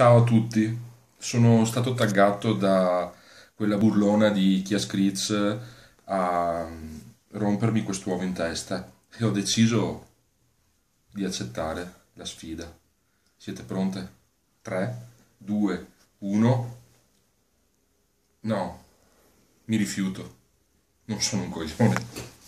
Ciao a tutti, sono stato taggato da quella burlona di Kia Scritz a mm, rompermi quest'uovo in testa e ho deciso di accettare la sfida. Siete pronte? 3, 2, 1. No, mi rifiuto. Non sono un coglione.